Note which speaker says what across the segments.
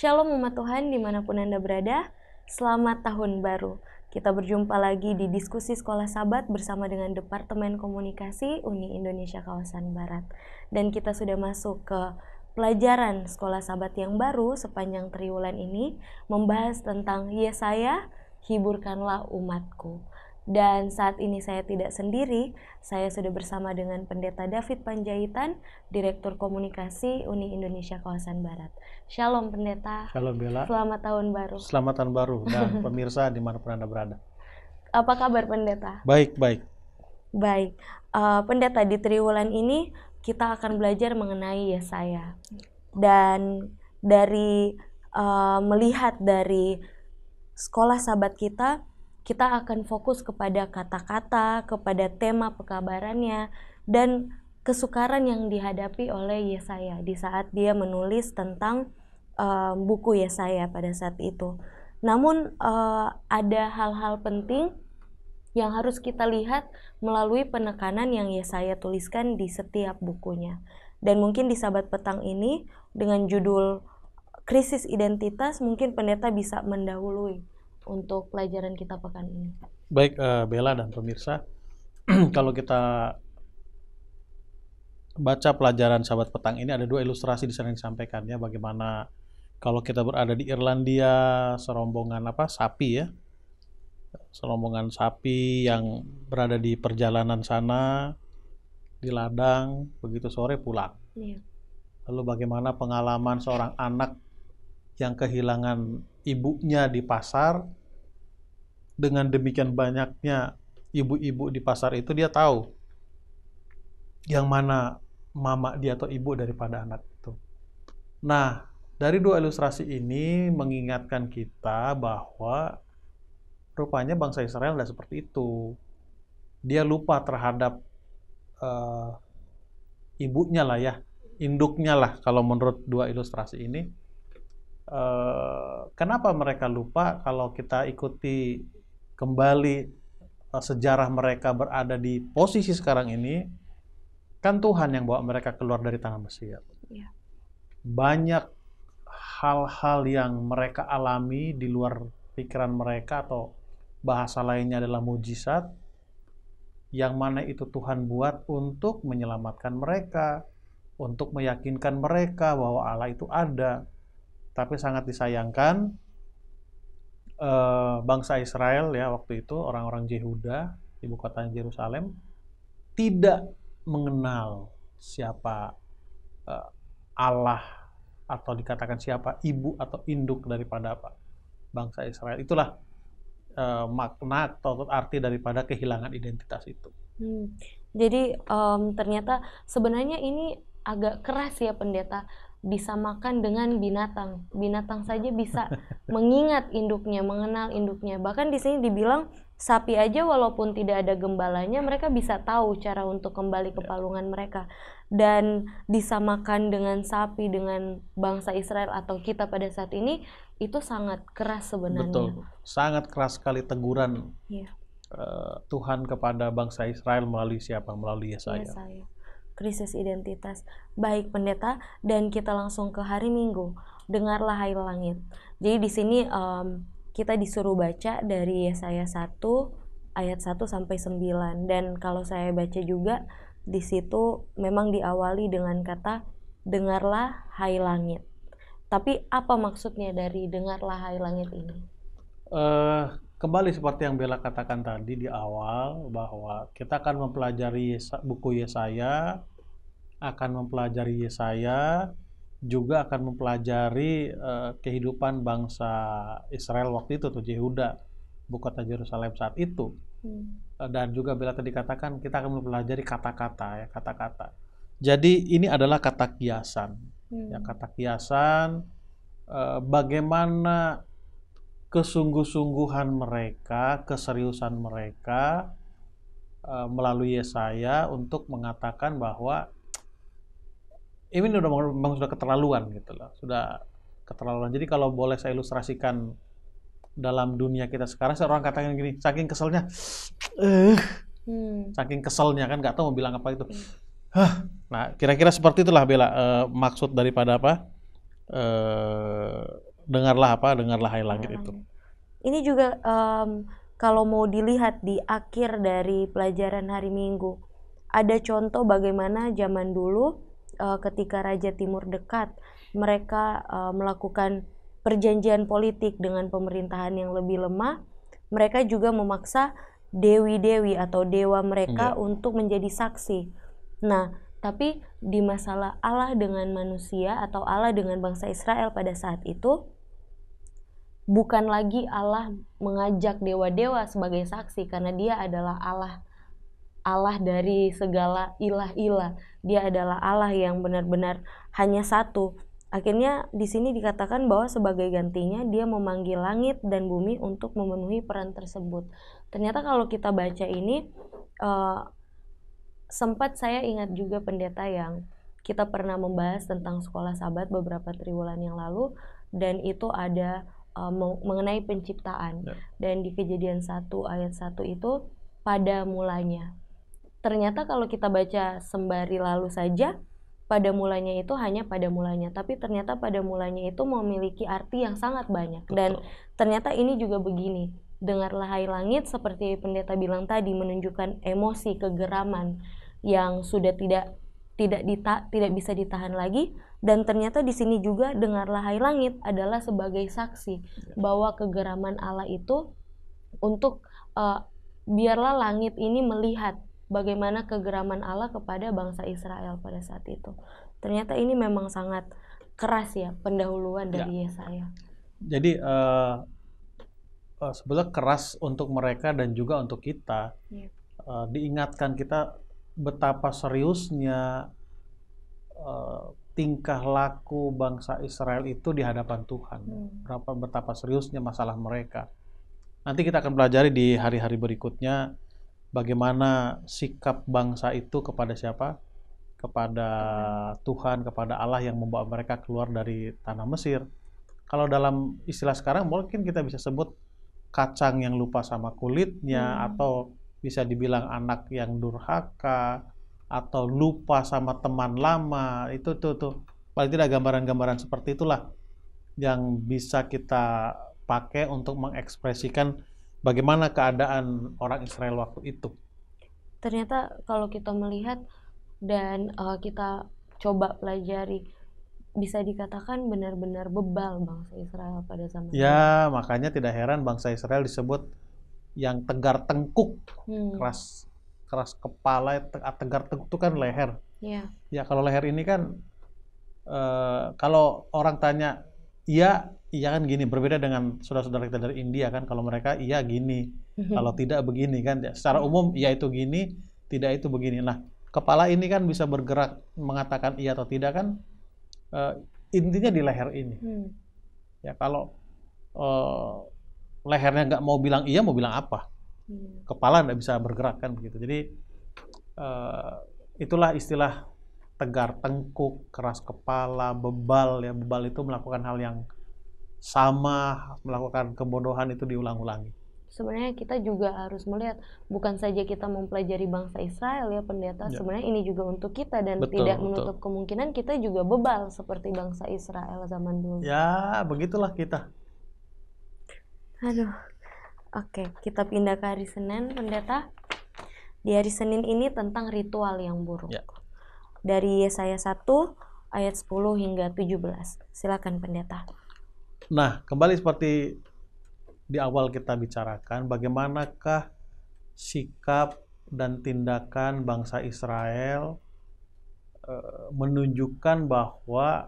Speaker 1: Shalom umat Tuhan dimanapun Anda berada, selamat tahun baru. Kita berjumpa lagi di diskusi sekolah sabat bersama dengan Departemen Komunikasi Uni Indonesia Kawasan Barat. Dan kita sudah masuk ke pelajaran sekolah sabat yang baru sepanjang triwulan ini membahas tentang Yesaya, hiburkanlah umatku. Dan saat ini saya tidak sendiri, saya sudah bersama dengan Pendeta David Panjaitan, Direktur Komunikasi Uni Indonesia Kawasan Barat. Shalom Pendeta.
Speaker 2: Shalom Bella. Selamat tahun baru. Selamat tahun baru dan pemirsa di mana pun Anda berada.
Speaker 1: Apa kabar Pendeta? Baik, baik. Baik. Uh, pendeta di Triwulan ini kita akan belajar mengenai Yesaya. Dan dari uh, melihat dari sekolah sahabat kita, kita akan fokus kepada kata-kata, kepada tema pekabarannya, dan kesukaran yang dihadapi oleh Yesaya di saat dia menulis tentang uh, buku Yesaya pada saat itu. Namun uh, ada hal-hal penting yang harus kita lihat melalui penekanan yang Yesaya tuliskan di setiap bukunya. Dan mungkin di sabat petang ini dengan judul krisis identitas mungkin pendeta bisa mendahului untuk pelajaran kita pekan ini.
Speaker 2: Baik uh, Bella dan pemirsa, kalau kita baca pelajaran sahabat petang ini ada dua ilustrasi di sana yang disampaikannya bagaimana kalau kita berada di Irlandia serombongan apa sapi ya serombongan sapi yang berada di perjalanan sana di ladang begitu sore pulang iya. lalu bagaimana pengalaman seorang anak yang kehilangan ibunya di pasar dengan demikian banyaknya ibu-ibu di pasar itu dia tahu yang mana mama dia atau ibu daripada anak itu. Nah, dari dua ilustrasi ini mengingatkan kita bahwa rupanya bangsa Israel tidak seperti itu. Dia lupa terhadap uh, ibunya lah ya, induknya lah kalau menurut dua ilustrasi ini. Uh, kenapa mereka lupa? Kalau kita ikuti kembali eh, sejarah mereka berada di posisi sekarang ini, kan Tuhan yang bawa mereka keluar dari tanah Mesir. Ya. Banyak hal-hal yang mereka alami di luar pikiran mereka atau bahasa lainnya adalah mujizat, yang mana itu Tuhan buat untuk menyelamatkan mereka, untuk meyakinkan mereka bahwa Allah itu ada. Tapi sangat disayangkan, Eh, bangsa Israel ya waktu itu orang-orang Yehuda ibu kota Yerusalem tidak mengenal siapa uh, Allah atau dikatakan siapa ibu atau induk daripada apa bangsa Israel itulah uh, makna atau arti daripada kehilangan identitas itu.
Speaker 1: Hmm. Jadi um, ternyata sebenarnya ini agak keras ya pendeta disamakan dengan binatang. Binatang saja bisa mengingat induknya, mengenal induknya. Bahkan di sini dibilang sapi aja walaupun tidak ada gembalanya mereka bisa tahu cara untuk kembali ke ya. palungan mereka dan disamakan dengan sapi dengan bangsa Israel atau kita pada saat ini itu sangat keras sebenarnya. Betul.
Speaker 2: Sangat keras sekali teguran yeah. Iya. Tuhan kepada bangsa Israel melalui siapa? Melalui Yesaya. Yesaya
Speaker 1: krisis identitas. Baik pendeta dan kita langsung ke hari Minggu. Dengarlah hai langit. Jadi di sini um, kita disuruh baca dari Yesaya 1 ayat 1 sampai 9 dan kalau saya baca juga di situ memang diawali dengan kata dengarlah hai langit. Tapi apa maksudnya dari dengarlah hai langit ini?
Speaker 2: Uh, kembali seperti yang Bella katakan tadi di awal bahwa kita akan mempelajari buku Yesaya akan mempelajari Yesaya, juga akan mempelajari uh, kehidupan bangsa Israel waktu itu tuh Yehuda, buku Yerusalem saat itu. Hmm. Eh, dan juga bila tadi katakan kita akan mempelajari kata-kata ya kata-kata. Jadi ini adalah kata kiasan ya, hmm. ya kata kiasan uh, bagaimana kesungguh-sungguhan mereka, keseriusan mereka uh, melalui Yesaya untuk mengatakan bahwa ini udah memang sudah keterlaluan gitu loh, sudah keterlaluan. Jadi kalau boleh saya ilustrasikan dalam dunia kita sekarang, seorang katakan gini, saking keselnya, eh, hmm. saking keselnya kan nggak tahu mau bilang apa itu. Hmm. Hah. Nah, kira-kira seperti itulah Bella eh, maksud daripada apa? Eh, dengarlah apa? Dengarlah hai langit itu.
Speaker 1: Ini juga um, kalau mau dilihat di akhir dari pelajaran hari Minggu, ada contoh bagaimana zaman dulu uh, ketika Raja Timur dekat, mereka uh, melakukan perjanjian politik dengan pemerintahan yang lebih lemah. Mereka juga memaksa dewi-dewi atau dewa mereka yeah. untuk menjadi saksi. Nah, tapi di masalah Allah dengan manusia atau Allah dengan bangsa Israel pada saat itu bukan lagi Allah mengajak dewa-dewa sebagai saksi karena dia adalah Allah Allah dari segala ilah-ilah. Dia adalah Allah yang benar-benar hanya satu. Akhirnya di sini dikatakan bahwa sebagai gantinya dia memanggil langit dan bumi untuk memenuhi peran tersebut. Ternyata kalau kita baca ini uh, sempat saya ingat juga pendeta yang kita pernah membahas tentang sekolah sabat beberapa triwulan yang lalu dan itu ada uh, mengenai penciptaan. Ya. Dan di kejadian 1 ayat 1 itu pada mulanya ternyata kalau kita baca sembari lalu saja pada mulanya itu hanya pada mulanya, tapi ternyata pada mulanya itu memiliki arti yang sangat banyak. Betul. Dan ternyata ini juga begini. Dengarlah hai langit seperti pendeta bilang tadi menunjukkan emosi kegeraman yang sudah tidak tidak dita, tidak bisa ditahan lagi dan ternyata di sini juga dengarlah hai langit adalah sebagai saksi ya. bahwa kegeraman Allah itu untuk uh, biarlah langit ini melihat bagaimana kegeraman Allah kepada bangsa Israel pada saat itu. Ternyata ini memang sangat keras ya pendahuluan ya. dari Yesaya.
Speaker 2: Jadi uh, eh, uh, eh, sebenarnya keras untuk mereka dan juga untuk kita. Ya. Uh, diingatkan kita betapa seriusnya tingkah laku bangsa Israel itu di hadapan Tuhan. Hmm. Berapa betapa seriusnya masalah mereka. Nanti kita akan pelajari di hari-hari berikutnya bagaimana sikap bangsa itu kepada siapa? Kepada Tuhan, kepada Allah yang membawa mereka keluar dari tanah Mesir. Kalau dalam istilah sekarang mungkin kita bisa sebut kacang yang lupa sama kulitnya hmm. atau bisa dibilang anak yang durhaka atau lupa sama teman lama itu tuh tuh paling tidak gambaran-gambaran seperti itulah yang bisa kita pakai untuk mengekspresikan Bagaimana keadaan orang Israel waktu itu?
Speaker 1: Ternyata kalau kita melihat dan uh, kita coba pelajari bisa dikatakan benar-benar bebal bangsa Israel pada zaman itu. Ya,
Speaker 2: itu. makanya tidak heran bangsa Israel disebut yang tegar tengkuk, hmm. keras keras kepala, ah, tegar tengkuk itu kan leher. Ya. Ya, kalau leher ini kan uh, kalau orang tanya iya iya kan gini berbeda dengan saudara-saudara kita dari India kan kalau mereka iya gini mhm. kalau tidak begini kan ya, secara umum iya itu gini tidak itu begini nah kepala ini kan bisa bergerak mengatakan iya atau tidak kan uh, intinya di leher ini hmm. ya kalau uh, lehernya nggak mau bilang iya mau bilang apa hmm. kepala nggak bisa bergerak kan begitu jadi uh, itulah istilah tegar tengkuk keras kepala bebal ya bebal itu melakukan hal yang sama melakukan kebodohan itu diulang-ulangi.
Speaker 1: Sebenarnya kita juga harus melihat bukan saja kita mempelajari bangsa Israel ya pendeta, ya. sebenarnya ini juga untuk kita dan betul, tidak menutup betul. kemungkinan kita juga bebal seperti bangsa Israel zaman dulu.
Speaker 2: Ya, begitulah kita.
Speaker 1: Aduh. Oke, kita pindah ke hari Senin, pendeta. Di hari Senin ini tentang ritual yang buruk. Ya. Dari Yesaya 1 ayat 10 hingga 17. Silakan pendeta.
Speaker 2: Nah, kembali seperti di awal kita bicarakan, bagaimanakah sikap dan tindakan bangsa Israel eh, menunjukkan bahwa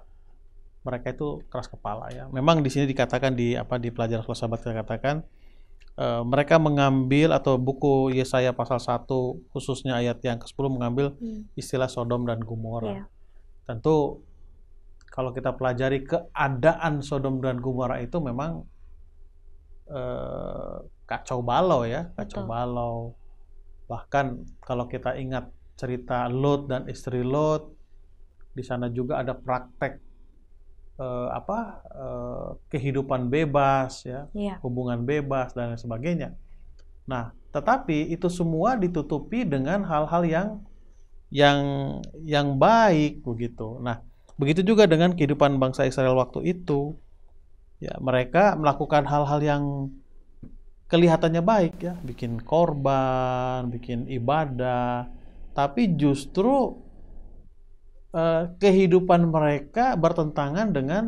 Speaker 2: mereka itu keras kepala ya. Memang di sini dikatakan di apa di pelajaran sekolah sahabat kita katakan e, mereka mengambil atau buku Yesaya pasal 1 khususnya ayat yang ke-10 mengambil hmm. istilah Sodom dan Gomora. Yeah. Tentu kalau kita pelajari keadaan Sodom dan Gomora itu memang eh, kacau balau ya, kacau Betul. balau. Bahkan kalau kita ingat cerita Lot dan istri Lot, di sana juga ada praktek eh, apa eh, kehidupan bebas ya, yeah. hubungan bebas dan lain sebagainya. Nah, tetapi itu semua ditutupi dengan hal-hal yang yang yang baik begitu. Nah, Begitu juga dengan kehidupan bangsa Israel waktu itu. Ya, mereka melakukan hal-hal yang kelihatannya baik ya, bikin korban, bikin ibadah, tapi justru eh, kehidupan mereka bertentangan dengan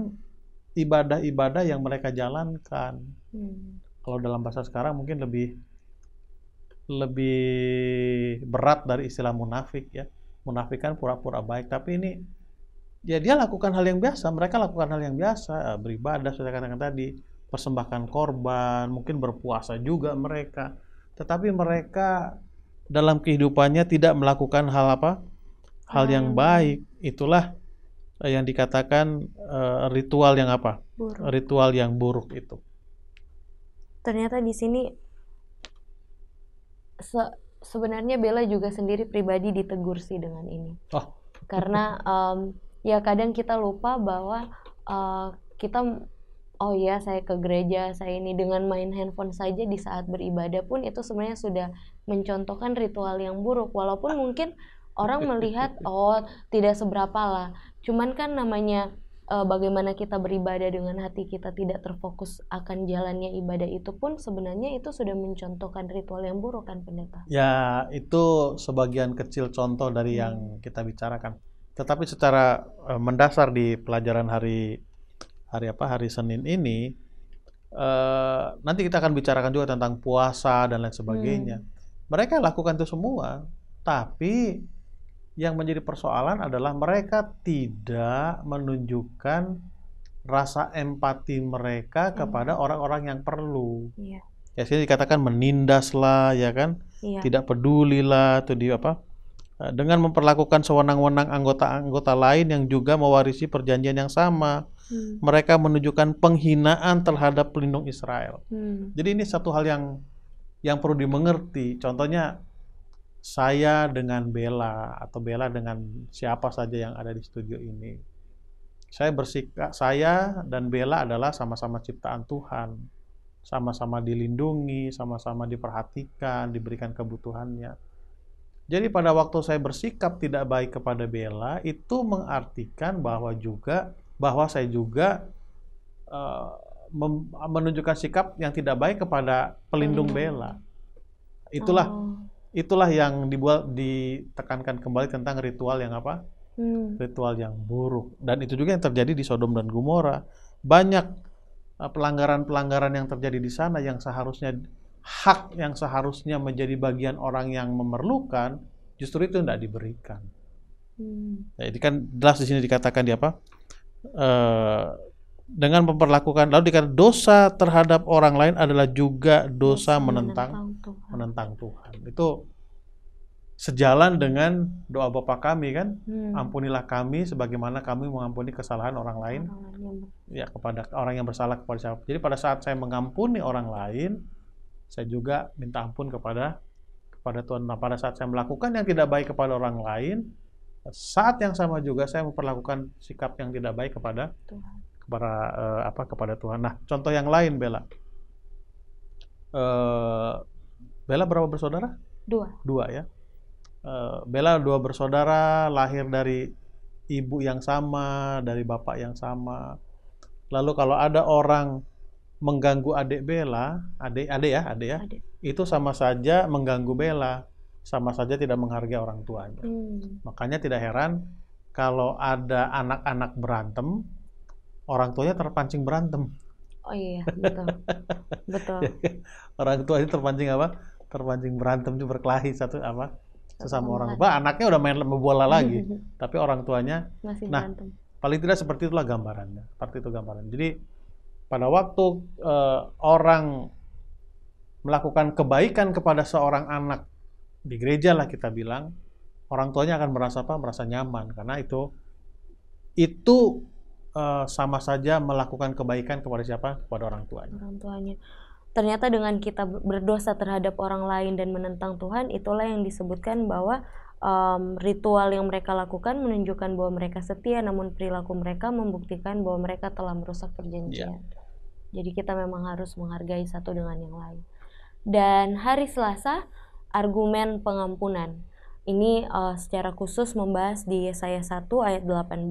Speaker 2: ibadah-ibadah yang mereka jalankan. Hmm. Kalau dalam bahasa sekarang mungkin lebih lebih berat dari istilah munafik ya. Munafik kan pura-pura baik, tapi ini ya dia lakukan hal yang biasa mereka lakukan hal yang biasa eh, beribadah seperti katakan tadi persembahkan korban mungkin berpuasa juga mereka tetapi mereka dalam kehidupannya tidak melakukan hal apa hal yang hmm. baik itulah eh, yang dikatakan eh, ritual yang apa buruk. ritual yang buruk itu
Speaker 1: ternyata di sini se sebenarnya Bella juga sendiri pribadi ditegur sih dengan ini oh. karena um, ya kadang kita lupa bahwa uh, kita oh ya saya ke gereja saya ini dengan main handphone saja di saat beribadah pun itu sebenarnya sudah mencontohkan ritual yang buruk walaupun mungkin orang melihat oh tidak seberapa lah cuman kan namanya uh, bagaimana kita beribadah dengan hati kita tidak terfokus akan jalannya ibadah itu pun sebenarnya itu sudah mencontohkan ritual yang buruk kan pendeta?
Speaker 2: Ya itu sebagian kecil contoh dari hmm. yang kita bicarakan. Tetapi secara uh, mendasar di pelajaran hari hari apa hari Senin ini uh, nanti kita akan bicarakan juga tentang puasa dan lain sebagainya. Hmm. Mereka lakukan itu semua, tapi yang menjadi persoalan adalah mereka tidak menunjukkan rasa empati mereka kepada hmm. orang-orang yang perlu. Yeah. Ya sini dikatakan menindaslah ya kan, yeah. tidak pedulilah tuh di apa Eh, dengan memperlakukan sewenang-wenang anggota-anggota lain yang juga mewarisi perjanjian yang sama. Hmm. Mereka menunjukkan penghinaan terhadap pelindung Israel. Hmm. Jadi ini satu hal yang yang perlu dimengerti. Contohnya saya dengan Bella atau Bella dengan siapa saja yang ada di studio ini. Saya bersikap saya dan Bella adalah sama-sama ciptaan Tuhan. Sama-sama dilindungi, sama-sama diperhatikan, diberikan kebutuhannya jadi pada waktu saya bersikap tidak baik kepada Bella itu mengartikan bahwa juga bahwa saya juga uh, menunjukkan sikap yang tidak baik kepada pelindung hmm. Bella. Itulah oh. itulah yang dibuat ditekankan kembali tentang ritual yang apa? Hmm. Ritual yang buruk dan itu juga yang terjadi di Sodom dan Gomora. Banyak eh, pelanggaran-pelanggaran yang terjadi di sana yang seharusnya hak yang seharusnya menjadi bagian orang yang memerlukan justru itu tidak diberikan. Hmm. Jadi kan jelas di sini dikatakan di apa? E, dengan memperlakukan lalu dikatakan dosa terhadap orang lain adalah juga dosa menentang menentang Tuhan. Menentang Tuhan. Itu sejalan dengan doa Bapak kami kan, hmm. ampunilah kami sebagaimana kami mengampuni kesalahan orang lain. Orang yang... Ya kepada orang yang bersalah kepada siapa. Jadi pada saat saya mengampuni orang lain, saya juga minta ampun kepada kepada Tuhan. Nah, pada saat saya melakukan yang tidak baik kepada orang lain, saat yang sama juga saya memperlakukan sikap yang tidak baik kepada Tuhan. kepada uh, apa kepada Tuhan. Nah, contoh yang lain Bella. Uh, Bella berapa bersaudara? Dua. Dua ya. Uh, Bella dua bersaudara, lahir dari ibu yang sama, dari bapak yang sama. Lalu kalau ada orang mengganggu adik Bella, adik adik ya, adik ya, adik. itu sama saja mengganggu Bella, sama saja tidak menghargai orang tuanya. Hmm. Makanya tidak heran kalau ada anak-anak berantem, orang tuanya terpancing berantem.
Speaker 1: Oh iya, betul.
Speaker 2: betul. orang tuanya terpancing apa? Terpancing berantem itu berkelahi satu apa? sesama orang tua. Anaknya udah main bola lagi, tapi orang tuanya masih nah, berantem. Paling tidak seperti itulah gambarannya. Seperti itu gambaran. Jadi pada waktu uh, orang melakukan kebaikan kepada seorang anak di gereja lah kita bilang, orang tuanya akan merasa apa? Merasa nyaman karena itu itu uh, sama saja melakukan kebaikan kepada siapa? Kepada orang tuanya.
Speaker 1: Orang tuanya. Ternyata dengan kita berdosa terhadap orang lain dan menentang Tuhan, itulah yang disebutkan bahwa um, ritual yang mereka lakukan menunjukkan bahwa mereka setia, namun perilaku mereka membuktikan bahwa mereka telah merusak perjanjian. Yeah. Jadi kita memang harus menghargai satu dengan yang lain. Dan hari Selasa argumen pengampunan. Ini uh, secara khusus membahas di Yesaya 1 ayat 18.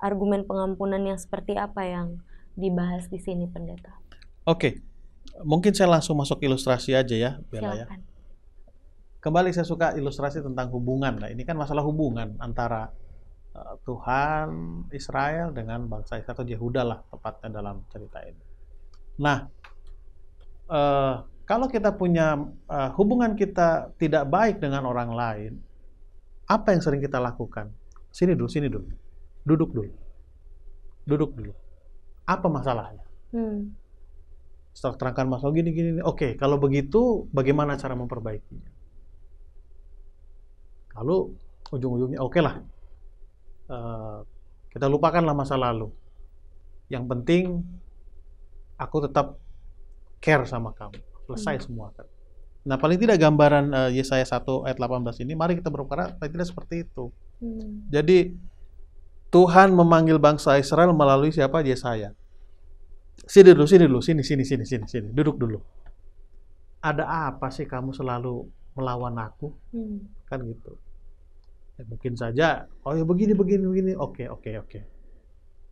Speaker 1: Argumen pengampunan yang seperti apa yang dibahas di sini pendeta?
Speaker 2: Oke. Okay. Mungkin saya langsung masuk ilustrasi aja ya, Bella ya. Kembali saya suka ilustrasi tentang hubungan. Nah, ini kan masalah hubungan antara Eh, Tuhan Israel dengan bangsa Israel atau Yehuda lah tepatnya dalam cerita ini. Nah, eh, kalau kita punya eh, hubungan kita tidak baik dengan orang lain, apa yang sering kita lakukan? Sini dulu, sini dulu, duduk dulu, duduk dulu. Apa masalahnya? Hmm. Setelah terangkan masalah gini, gini, gini. Oke, kalau begitu, bagaimana cara memperbaikinya? Lalu ujung-ujungnya oke okay lah Eh, kita lupakanlah masa lalu. Yang penting aku tetap care sama kamu. Selesai hmm. semua kan. Nah, paling tidak gambaran uh, Yesaya 1 ayat 18 ini mari kita berperkara paling tidak seperti itu. Hmm. Jadi Tuhan memanggil bangsa Israel melalui siapa? Yesaya. Sini dulu, sini dulu, sini sini sini sini sini. Duduk dulu. Ada apa sih kamu selalu melawan aku? Hmm. Kan gitu mungkin saja, oh ya begini, begini, begini. Oke, oke, oke.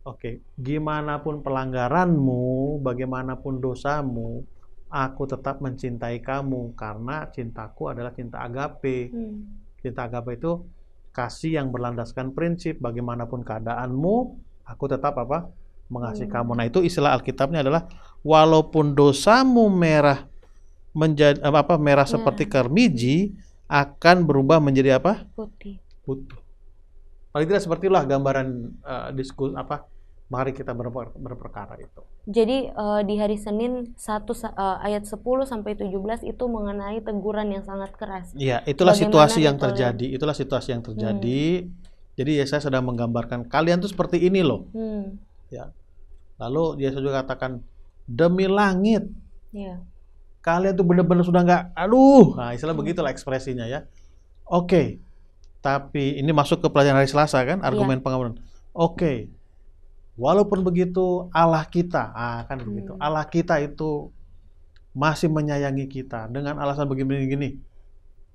Speaker 2: Oke, gimana pun pelanggaranmu, bagaimanapun dosamu, aku tetap mencintai kamu karena cintaku adalah cinta agape. Hmm. Cinta agape itu kasih yang berlandaskan prinsip bagaimanapun keadaanmu, aku tetap apa? mengasihi hmm. kamu. Nah, itu istilah Alkitabnya adalah walaupun dosamu merah menjadi apa merah nah. seperti karmiji akan berubah menjadi apa? putih butuh. Paling tidak seperti lah gambaran uh, eh, diskus apa mari kita berper, berperkara itu.
Speaker 1: Jadi uh, di hari Senin 1 uh, eh, ayat 10 sampai 17 itu mengenai teguran yang sangat keras. Iya, itulah Bagaimana situasi yang terjadi.
Speaker 2: Itulah situasi yang terjadi. Hmm. Jadi ya saya sedang menggambarkan kalian tuh seperti ini loh. Hmm. Ya. Lalu dia juga katakan demi langit. Ya. Kalian tuh benar-benar sudah nggak, aduh, nah istilah hmm. begitulah ekspresinya ya. Oke, okay, tapi ini masuk ke pelajaran hari Selasa kan iya. argumen yeah. pengampunan. Oke. Okay. Walaupun begitu Allah kita, ah kan hmm. begitu. Allah kita itu masih menyayangi kita dengan alasan begini-begini.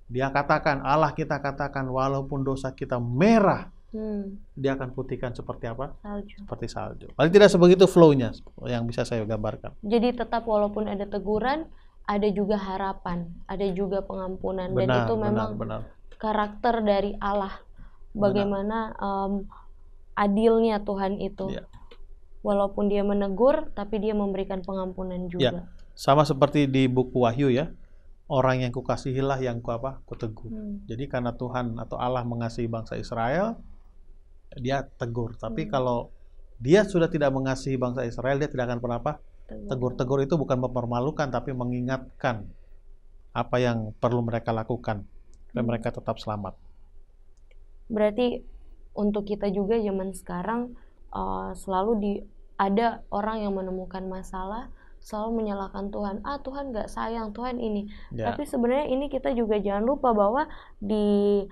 Speaker 2: Dia katakan, Allah kita katakan walaupun dosa kita merah, hmm. dia akan putihkan seperti apa? Salju. Seperti salju. Paling tidak sebegitu flow-nya yang bisa saya gambarkan.
Speaker 1: Jadi tetap walaupun ada teguran, ada juga harapan, ada juga pengampunan benar, dan itu memang benar, benar karakter dari Allah, bagaimana um, adilnya Tuhan itu. Ya. Walaupun dia menegur, tapi dia memberikan pengampunan iya. juga. Ya.
Speaker 2: Sama seperti di buku Wahyu ya, orang yang kukasihilah yang ku apa kutegur Hmm. Jadi karena Tuhan atau Allah mengasihi bangsa Israel, dia tegur. Tapi hmm. kalau dia sudah tidak mengasihi bangsa Israel, dia tidak akan pernah apa? Tegur-tegur itu bukan mempermalukan, tapi mengingatkan apa yang perlu mereka lakukan dan hmm. mereka tetap selamat.
Speaker 1: Berarti untuk kita juga zaman sekarang uh, selalu di ada orang yang menemukan masalah selalu menyalahkan Tuhan ah Tuhan nggak sayang Tuhan ini ya. tapi sebenarnya ini kita juga jangan lupa bahwa di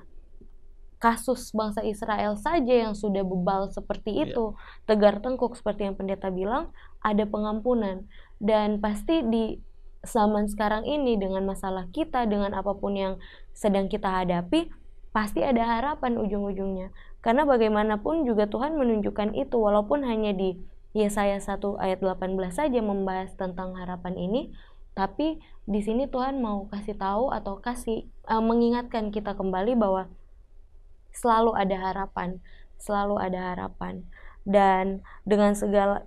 Speaker 1: kasus bangsa Israel saja yang sudah bebal seperti ya. itu ya. tegar tengkuk seperti yang pendeta bilang ada pengampunan dan pasti di zaman sekarang ini dengan masalah kita dengan apapun yang sedang kita hadapi pasti ada harapan ujung-ujungnya karena bagaimanapun juga Tuhan menunjukkan itu walaupun hanya di Yesaya 1 ayat 18 saja membahas tentang harapan ini tapi di sini Tuhan mau kasih tahu atau kasih uh, mengingatkan kita kembali bahwa selalu ada harapan selalu ada harapan dan dengan segala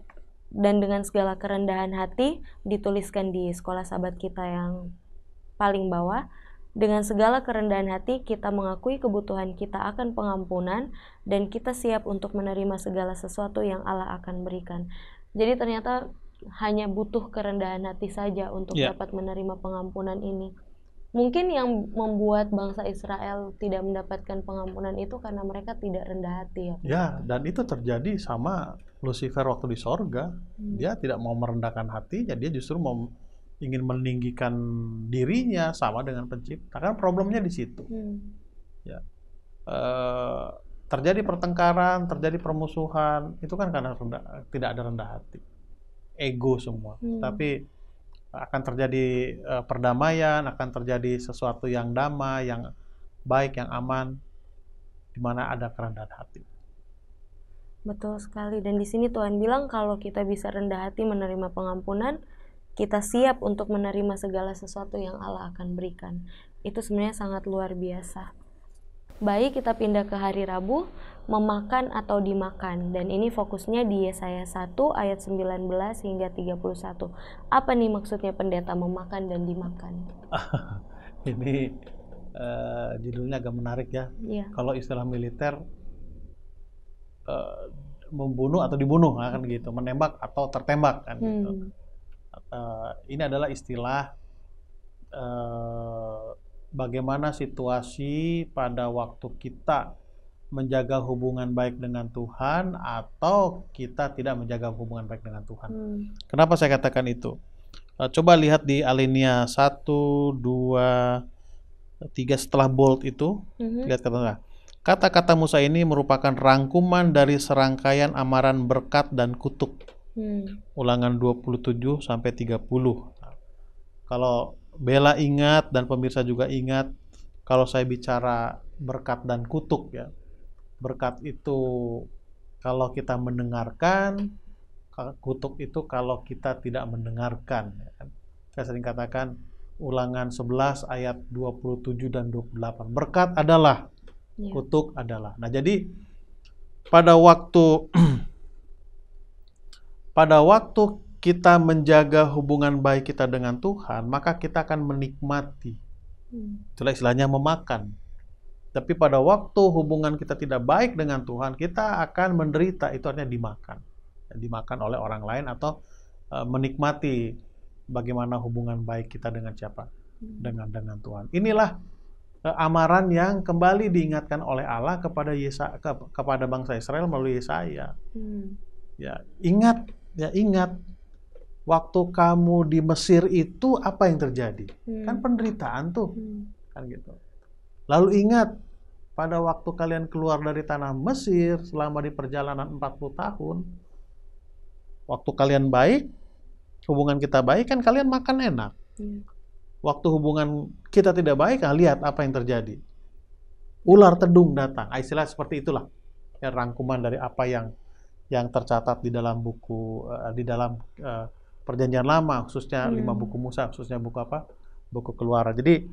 Speaker 1: dan dengan segala kerendahan hati dituliskan di sekolah sahabat kita yang paling bawah dengan segala kerendahan hati, kita mengakui kebutuhan kita akan pengampunan, dan kita siap untuk menerima segala sesuatu yang Allah akan berikan. Jadi, ternyata hanya butuh kerendahan hati saja untuk yeah. dapat menerima pengampunan ini mungkin yang membuat bangsa Israel tidak mendapatkan pengampunan itu karena mereka tidak rendah hati ya.
Speaker 2: Ya, dan itu terjadi sama Lucifer waktu di sorga. Hmm. Dia tidak mau merendahkan hatinya, dia justru mau ingin meninggikan dirinya sama dengan pencipta. Kan problemnya di situ. Hmm. Ya. Uh, terjadi pertengkaran, terjadi permusuhan, itu kan karena rendah, tidak ada rendah hati. Ego semua. Hmm. Tapi akan terjadi uh, perdamaian, akan terjadi sesuatu yang damai, yang baik, yang aman, di mana ada kerendahan hati.
Speaker 1: Betul sekali. Dan di sini Tuhan bilang kalau kita bisa rendah hati menerima pengampunan, kita siap untuk menerima segala sesuatu yang Allah akan berikan. Itu sebenarnya sangat luar biasa baik kita pindah ke hari Rabu memakan atau dimakan dan ini fokusnya di Yesaya 1 ayat 19 hingga 31. Apa nih maksudnya pendeta memakan dan dimakan?
Speaker 2: ini uh, judulnya agak menarik ya. ya. Kalau istilah militer uh, membunuh atau dibunuh nah kan gitu, menembak atau tertembak kan gitu. hmm. gitu. Uh, ini adalah istilah uh, bagaimana situasi pada waktu kita menjaga hubungan baik dengan Tuhan atau kita tidak menjaga hubungan baik dengan Tuhan. Hmm. Kenapa saya katakan itu? E, coba lihat di alinea 1, 2, 3 setelah bold itu. hmm Lihat kata Kata-kata Musa ini merupakan rangkuman dari serangkaian amaran berkat dan kutuk. Hmm. Ulangan 27 sampai 30. Kalau Bella ingat dan pemirsa juga ingat kalau saya bicara berkat dan kutuk ya. Berkat itu kalau kita mendengarkan, kutuk itu kalau kita tidak mendengarkan. Ya kan. Saya sering katakan ulangan 11 ayat 27 dan 28. Berkat adalah, ya. kutuk adalah. Nah jadi pada waktu pada waktu kita menjaga hubungan baik kita dengan Tuhan, maka kita akan menikmati. Hmm. Itulah istilahnya memakan. Tapi pada waktu hubungan kita tidak baik dengan Tuhan, kita akan menderita. Itu artinya dimakan, dimakan oleh orang lain atau e, menikmati bagaimana hubungan baik kita dengan siapa, hmm. dengan dengan Tuhan. Inilah e, amaran yang kembali diingatkan oleh Allah kepada Yesa ke, kepada bangsa Israel melalui Yesaya. Hmm. Ya ingat, ya ingat waktu hmm. kamu di Mesir itu apa yang terjadi? Hmm. Kan penderitaan tuh. Hmm. Kan gitu. Lalu ingat pada waktu kalian keluar dari tanah Mesir selama di perjalanan 40 tahun, waktu kalian baik, hubungan kita baik kan kalian makan enak. Hmm. Waktu hubungan kita tidak baik, nah lihat apa yang terjadi. Ular tedung datang. Ah, istilah seperti itulah. Ya, rangkuman dari apa yang yang tercatat di dalam buku uh, di dalam uh, perjanjian lama khususnya hmm. lima buku Musa khususnya buku apa buku keluaran jadi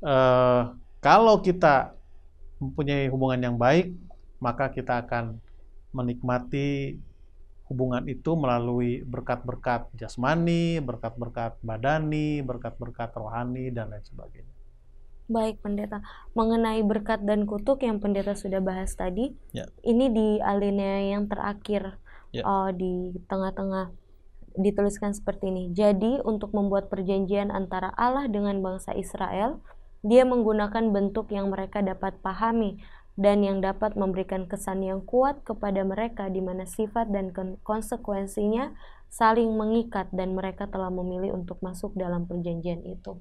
Speaker 2: uh, kalau kita mempunyai hubungan yang baik maka kita akan menikmati hubungan itu melalui berkat-berkat jasmani berkat-berkat badani berkat-berkat rohani dan lain sebagainya
Speaker 1: Baik pendeta, mengenai berkat dan kutuk yang pendeta sudah bahas tadi, ya. ini di alinea yang terakhir ya. uh, di tengah-tengah dituliskan seperti ini. Jadi, untuk membuat perjanjian antara Allah dengan bangsa Israel, dia menggunakan bentuk yang mereka dapat pahami dan yang dapat memberikan kesan yang kuat kepada mereka di mana sifat dan konsekuensinya saling mengikat dan mereka telah memilih untuk masuk dalam perjanjian itu.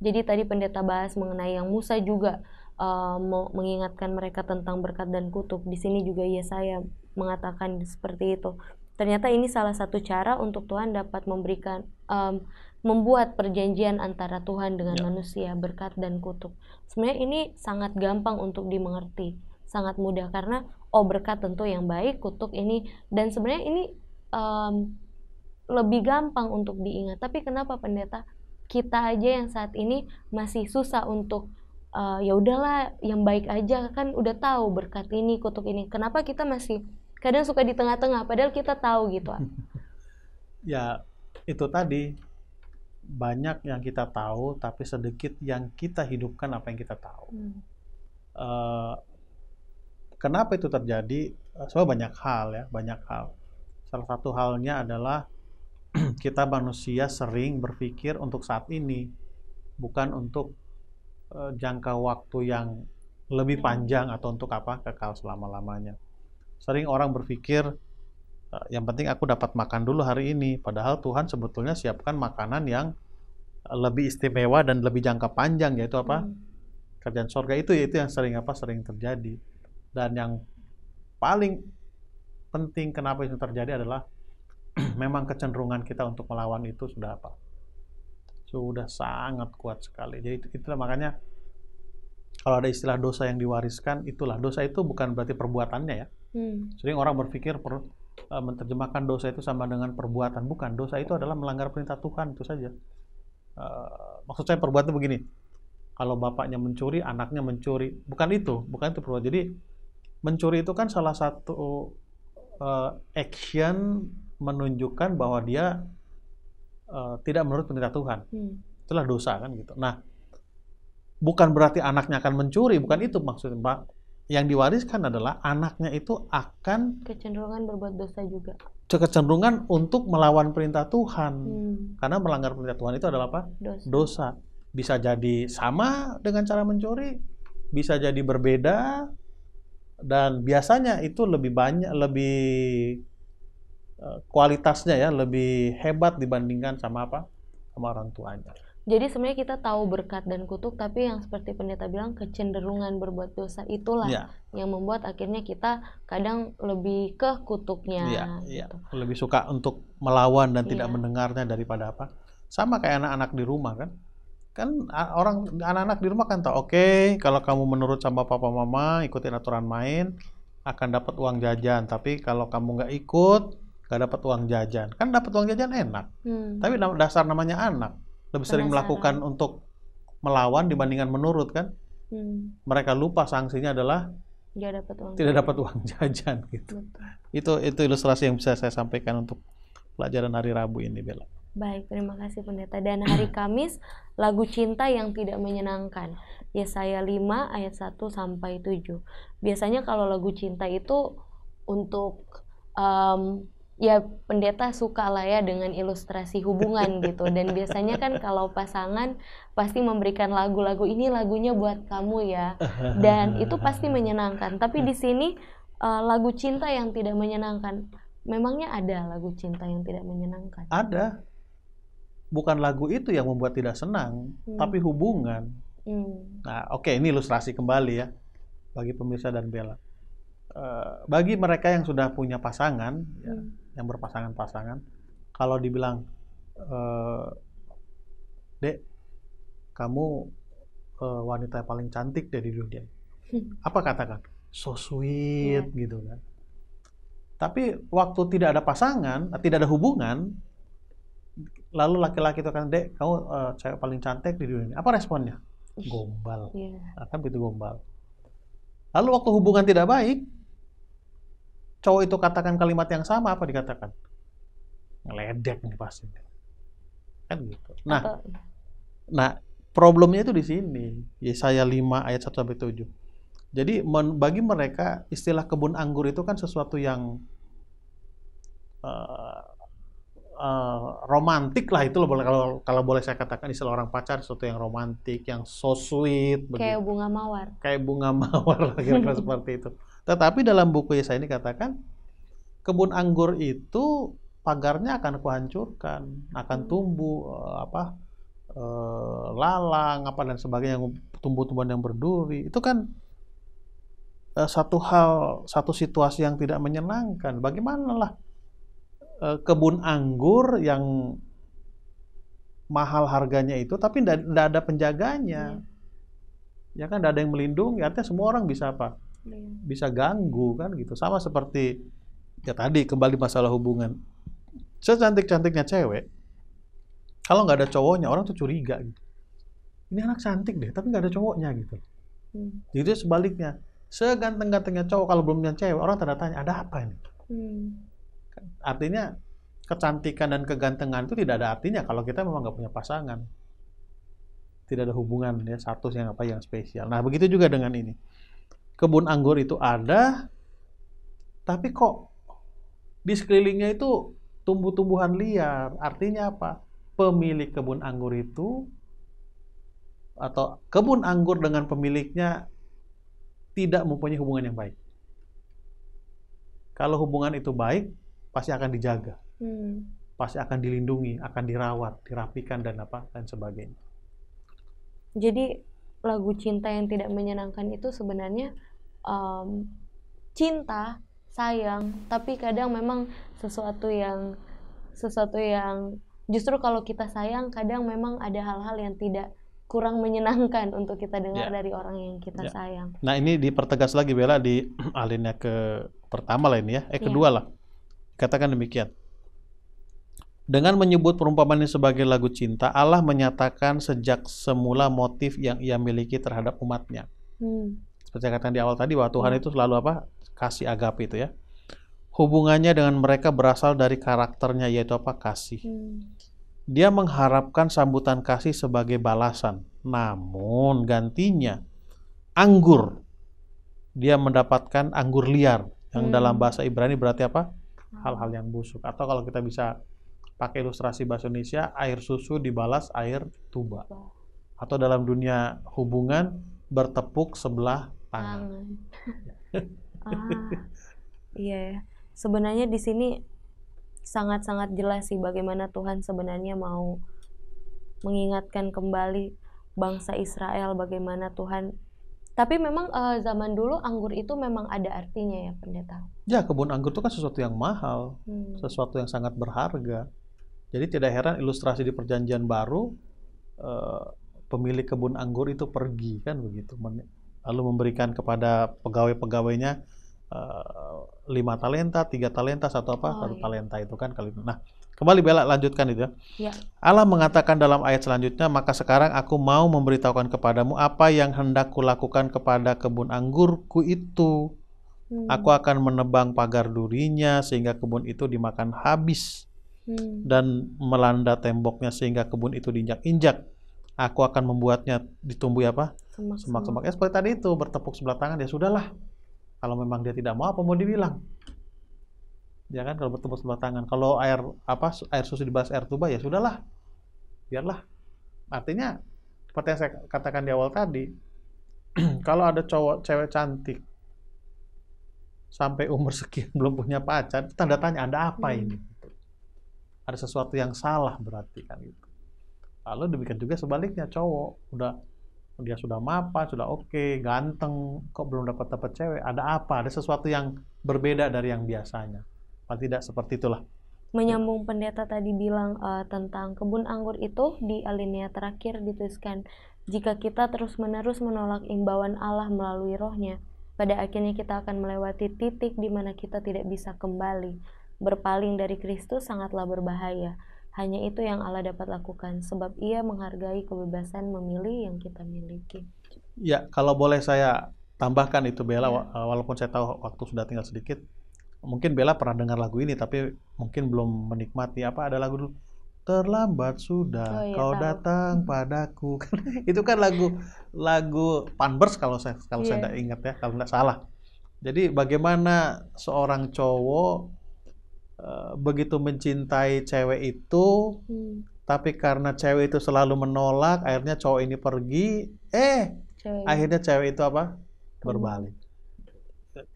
Speaker 1: Jadi tadi pendeta bahas mengenai yang Musa juga uh, mengingatkan mereka tentang berkat dan kutuk. Di sini juga Yesaya mengatakan seperti itu. Ternyata ini salah satu cara untuk Tuhan dapat memberikan um, membuat perjanjian antara Tuhan dengan ya. manusia berkat dan kutuk. Sebenarnya ini sangat gampang untuk dimengerti, sangat mudah karena oh berkat tentu yang baik, kutuk ini dan sebenarnya ini um, lebih gampang untuk diingat. Tapi kenapa pendeta kita aja yang saat ini masih susah untuk uh, ya udahlah yang baik aja kan udah tahu berkat ini, kutuk ini. Kenapa kita masih kadang suka di tengah-tengah padahal kita tahu gitu
Speaker 2: ya itu tadi banyak yang kita tahu tapi sedikit yang kita hidupkan apa yang kita tahu hmm. uh, kenapa itu terjadi eh, soalnya banyak hal ya banyak hal salah satu halnya adalah kita manusia sering berpikir untuk saat ini bukan untuk uh, jangka waktu yang lebih panjang atau untuk apa kekal selama lamanya Sering orang berpikir, eh, yang penting aku dapat makan dulu hari ini. Padahal Tuhan sebetulnya siapkan makanan yang eh, lebih istimewa dan lebih jangka panjang yaitu apa hmm. kerjaan sorga itu yaitu yang sering apa sering terjadi dan yang paling penting kenapa itu terjadi adalah memang kecenderungan kita untuk melawan itu sudah apa sudah sangat kuat sekali jadi itu, itulah makanya kalau ada istilah dosa yang diwariskan itulah dosa itu bukan berarti perbuatannya ya Hmm. Sering orang berpikir per, uh, menerjemahkan dosa itu sama dengan perbuatan, bukan. Dosa itu adalah melanggar perintah Tuhan itu saja. Uh, maksud saya perbuatan begini. Kalau bapaknya mencuri, anaknya mencuri, bukan itu, bukan itu perbuatan. Jadi mencuri itu kan salah satu uh, action menunjukkan bahwa dia uh, tidak menurut perintah Tuhan. Hmm. Itulah dosa kan gitu. Nah, bukan berarti anaknya akan mencuri, bukan itu maksudnya, Pak yang diwariskan adalah anaknya itu akan
Speaker 1: kecenderungan berbuat dosa juga.
Speaker 2: Kecenderungan untuk melawan perintah Tuhan. Hmm. Karena melanggar perintah Tuhan itu adalah apa? Dosa. dosa. Bisa jadi sama dengan cara mencuri, bisa jadi berbeda dan biasanya itu lebih banyak lebih eh, kualitasnya ya lebih hebat dibandingkan sama apa? sama orang tuanya.
Speaker 1: Jadi sebenarnya kita tahu berkat dan kutuk, tapi yang seperti pendeta bilang kecenderungan berbuat dosa itulah yeah. yang membuat akhirnya kita kadang lebih ke kutuknya. Yeah, yeah.
Speaker 2: Gitu. Lebih suka untuk melawan dan tidak iya. mendengarnya daripada apa? Sama kayak anak-anak di rumah kan? Kan orang anak-anak di rumah kan tau, oke okay, kalau kamu menurut sama papa mama ikutin aturan main akan dapat uang jajan, tapi kalau kamu nggak ikut nggak dapat uang jajan. Kan dapat uang jajan enak, hmm. tapi dasar namanya anak lebih sering penasaran. melakukan untuk melawan dibandingkan menurut kan hmm. mereka lupa sanksinya adalah
Speaker 1: tidak dapat uang tidak dapat uang
Speaker 2: jajan gitu Betul. itu itu ilustrasi yang bisa saya sampaikan untuk pelajaran hari Rabu ini Bella
Speaker 1: baik terima kasih pendeta dan hari Kamis lagu cinta yang tidak menyenangkan Yesaya 5 ayat 1 sampai 7 biasanya kalau lagu cinta itu untuk um, ya pendeta suka lah ya dengan ilustrasi hubungan gitu dan biasanya kan kalau pasangan pasti memberikan lagu-lagu ini lagunya buat kamu ya dan itu pasti menyenangkan tapi di sini eh, lagu cinta yang tidak menyenangkan memangnya ada lagu cinta yang tidak menyenangkan ada
Speaker 2: bukan lagu itu yang membuat tidak senang hmm. tapi hubungan hmm. nah oke okay, ini ilustrasi kembali ya bagi pemirsa dan Bella eh, bagi mereka yang sudah punya pasangan ya, hmm. ya, yang berpasangan-pasangan kalau dibilang e, dek kamu e, wanita yang paling cantik dari dunia apa katakan so sweet yeah. gitu kan tapi waktu tidak ada pasangan tidak ada hubungan lalu laki-laki itu kan dek kamu e, cewek paling cantik di dunia apa responnya gombal yeah. Iya. akan begitu gombal lalu waktu hubungan tidak baik cowok itu katakan kalimat yang sama apa dikatakan? Ngeledek nih pasti. Kan gitu. Nah, Atau... Iya. nah problemnya itu di sini. Yesaya 5 ayat 1 sampai 7. Jadi bagi mereka istilah kebun anggur itu kan sesuatu yang uh, uh, romantik lah itu loh kalau kalau boleh saya katakan istilah orang pacar sesuatu yang romantik yang so sweet kayak
Speaker 1: bunga mawar
Speaker 2: kayak bunga mawar kira-kira seperti itu tetapi dalam buku Yesaya ini katakan kebun anggur itu pagarnya akan kuhancurkan, akan hmm. tumbuh eh, apa eh, lalang apa dan sebagainya tumbuh-tumbuhan yang berduri itu kan eh, satu hal satu situasi yang tidak menyenangkan bagaimanalah kebun anggur yang mahal harganya itu tapi tidak ada penjaganya hmm. ya kan tidak ada yang melindungi artinya semua orang bisa apa bisa ganggu kan gitu. Sama seperti ya tadi kembali masalah hubungan. Secantik-cantiknya cewek, kalau nggak ada cowoknya orang tuh curiga gitu. Ini anak cantik deh, tapi nggak ada cowoknya gitu. Hmm. Jadi sebaliknya, seganteng-gantengnya cowok kalau belum punya cewek, orang tanda tanya ada apa ini? Hmm. Artinya kecantikan dan kegantengan itu tidak ada artinya kalau kita memang nggak punya pasangan tidak ada hubungan ya satu yang apa yang spesial. Nah begitu juga dengan ini kebun anggur itu ada, tapi kok di sekelilingnya itu tumbuh-tumbuhan liar. Artinya apa? Pemilik kebun anggur itu atau kebun anggur dengan pemiliknya tidak mempunyai hubungan yang baik. Kalau hubungan itu baik, pasti akan dijaga, hmm. pasti akan dilindungi, akan dirawat, dirapikan dan apa dan sebagainya.
Speaker 1: Jadi lagu cinta yang tidak menyenangkan itu sebenarnya um, cinta sayang tapi kadang memang sesuatu yang sesuatu yang justru kalau kita sayang kadang memang ada hal-hal yang tidak kurang menyenangkan untuk kita dengar yeah. dari orang yang kita yeah. sayang.
Speaker 2: Nah ini dipertegas lagi Bella di alinea ke pertama lah ini ya, eh iya. kedua yeah. lah, katakan demikian. Dengan menyebut perumpamaan ini sebagai lagu cinta, Allah menyatakan sejak semula motif yang ia miliki terhadap umatnya. Hmm. Seperti yang katakan di awal tadi bahwa Tuhan hmm. itu selalu apa? Kasih agape itu ya. Hubungannya dengan mereka berasal dari karakternya yaitu apa? Kasih. Hmm. Dia mengharapkan sambutan kasih sebagai balasan. Namun gantinya anggur. Dia mendapatkan anggur liar yang hmm. dalam bahasa Ibrani berarti apa? Hal-hal yang busuk atau kalau kita bisa pakai ilustrasi bahasa Indonesia air susu dibalas air tuba atau dalam dunia hubungan bertepuk sebelah tangan.
Speaker 1: ah, iya, ya. sebenarnya di sini sangat-sangat jelas sih bagaimana Tuhan sebenarnya mau mengingatkan kembali bangsa Israel bagaimana Tuhan tapi memang uh, zaman dulu anggur itu memang ada artinya ya pendeta.
Speaker 2: Ya kebun anggur itu kan sesuatu yang mahal, hmm. sesuatu yang sangat berharga. Jadi tidak heran ilustrasi di perjanjian baru eh, pemilik kebun anggur itu pergi kan begitu, lalu memberikan kepada pegawai-pegawainya eh, lima talenta, tiga talenta, satu apa, oh, satu iya. talenta itu kan kali. Nah, kembali bela lanjutkan itu. Ya. ya. Allah mengatakan dalam ayat selanjutnya, maka sekarang aku mau memberitahukan kepadamu apa yang hendak kulakukan kepada kebun anggurku itu. Hmm. Aku akan menebang pagar durinya sehingga kebun itu dimakan habis Hmm. dan melanda temboknya sehingga kebun itu diinjak-injak. Aku akan membuatnya ditumbuhi apa? Semak-semak. Ya seperti tadi itu bertepuk sebelah tangan ya sudahlah. Kalau memang dia tidak mau apa mau dibilang? Ya kan kalau bertepuk sebelah tangan. Kalau air apa air susu dibahas air tuba ya sudahlah. Biarlah. Artinya seperti yang saya katakan di awal tadi, kalau ada cowok cewek cantik sampai umur sekian belum punya pacar, tanda tanya ada apa hmm. ini? ada sesuatu yang salah berarti kan gitu. Lalu demikian juga sebaliknya cowok udah dia sudah mapan, sudah oke, okay, ganteng, kok belum dapat dapat cewek? Ada apa? Ada sesuatu yang berbeda dari yang biasanya. Apa tidak seperti itulah.
Speaker 1: Menyambung pendeta tadi bilang uh, tentang kebun anggur itu di alinea terakhir dituliskan jika kita terus-menerus menolak imbauan Allah melalui rohnya, pada akhirnya kita akan melewati titik di mana kita tidak bisa kembali berpaling dari Kristus sangatlah berbahaya. Hanya itu yang Allah dapat lakukan, sebab Ia menghargai kebebasan memilih yang kita
Speaker 2: miliki. Ya, kalau boleh saya tambahkan itu Bella, ya. walaupun saya tahu waktu sudah tinggal sedikit, mungkin Bella pernah dengar lagu ini, tapi mungkin belum menikmati apa ada lagu dulu. Terlambat sudah oh, iya, kau tahu. datang hmm. padaku. Kan, itu kan lagu lagu Panbers kalau saya kalau yeah. saya tidak iya. ingat ya, kalau tidak salah. Jadi bagaimana seorang cowok Eh, begitu mencintai cewek itu hmm. tapi karena cewek itu selalu menolak akhirnya cowok ini pergi eh cewek. akhirnya cewek itu apa berbalik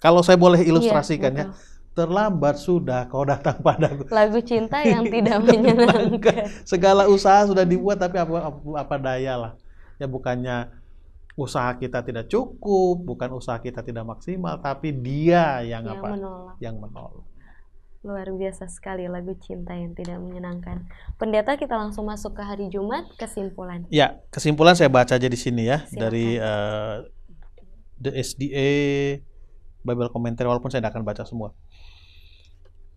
Speaker 2: kalau saya boleh iya, ilustrasikan iya, ya terlambat sudah kau datang padaku
Speaker 1: lagu cinta yang tidak menyenangkan
Speaker 2: segala usaha sudah dibuat tapi apa apa, apa daya lah ya bukannya usaha kita tidak cukup, bukan usaha kita tidak maksimal, tapi dia yang, yang apa? Menolak. Yang menolak.
Speaker 1: Luar biasa sekali lagu cinta yang tidak menyenangkan. Pendeta kita langsung masuk ke hari Jumat kesimpulan.
Speaker 2: Ya, kesimpulan saya baca aja di sini ya Silakan. dari uh, The SDA Bible Commentary walaupun saya tidak akan baca semua.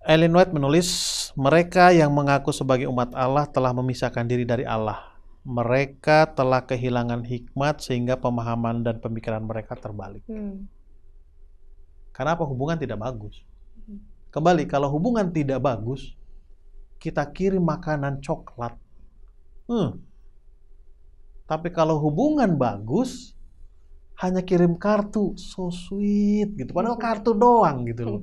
Speaker 2: Ellen White menulis, mereka yang mengaku sebagai umat Allah telah memisahkan diri dari Allah. Mereka telah kehilangan hikmat sehingga pemahaman dan pemikiran mereka terbalik. Hmm. Karena apa hubungan tidak bagus. Kembali, kalau hubungan tidak bagus, kita kirim makanan coklat. Hmm. Tapi kalau hubungan bagus, hanya kirim kartu, so sweet gitu. Padahal kartu doang gitu loh.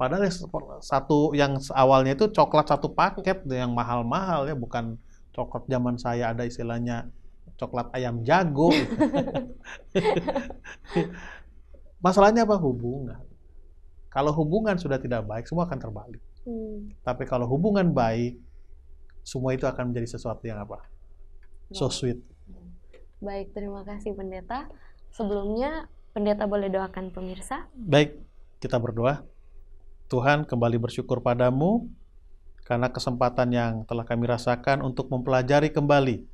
Speaker 2: Padahal satu yang awalnya itu coklat satu paket yang mahal-mahal ya, bukan coklat zaman saya ada istilahnya coklat ayam jago. Gitu. Masalahnya apa hubungan? Kalau hubungan sudah tidak baik, semua akan terbalik. Hmm. Tapi kalau hubungan baik, semua itu akan menjadi sesuatu yang apa? So sweet.
Speaker 1: Baik, terima kasih pendeta. Sebelumnya, pendeta boleh doakan pemirsa. Baik,
Speaker 2: kita berdoa. Tuhan kembali bersyukur padamu karena kesempatan yang telah kami rasakan untuk mempelajari kembali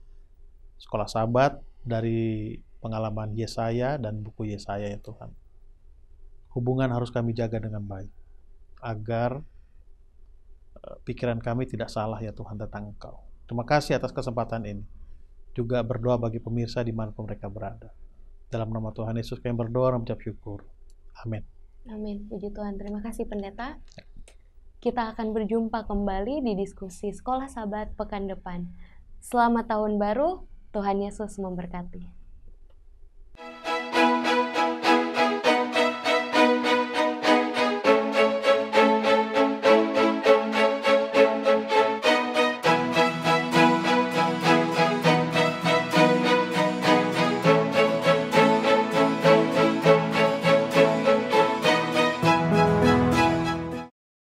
Speaker 2: sekolah sahabat dari pengalaman Yesaya dan buku Yesaya ya Tuhan hubungan harus kami jaga dengan baik agar eh, pikiran kami tidak salah ya Tuhan tentang Engkau. Terima kasih atas kesempatan ini. Juga berdoa bagi pemirsa di dimanapun mereka berada. Dalam nama Tuhan Yesus kami berdoa dan mengucap syukur. Amin.
Speaker 1: Amin. Puji Tuhan. Terima kasih pendeta. Kita akan berjumpa kembali di diskusi Sekolah Sabat pekan depan. Selamat tahun baru. Tuhan Yesus memberkati.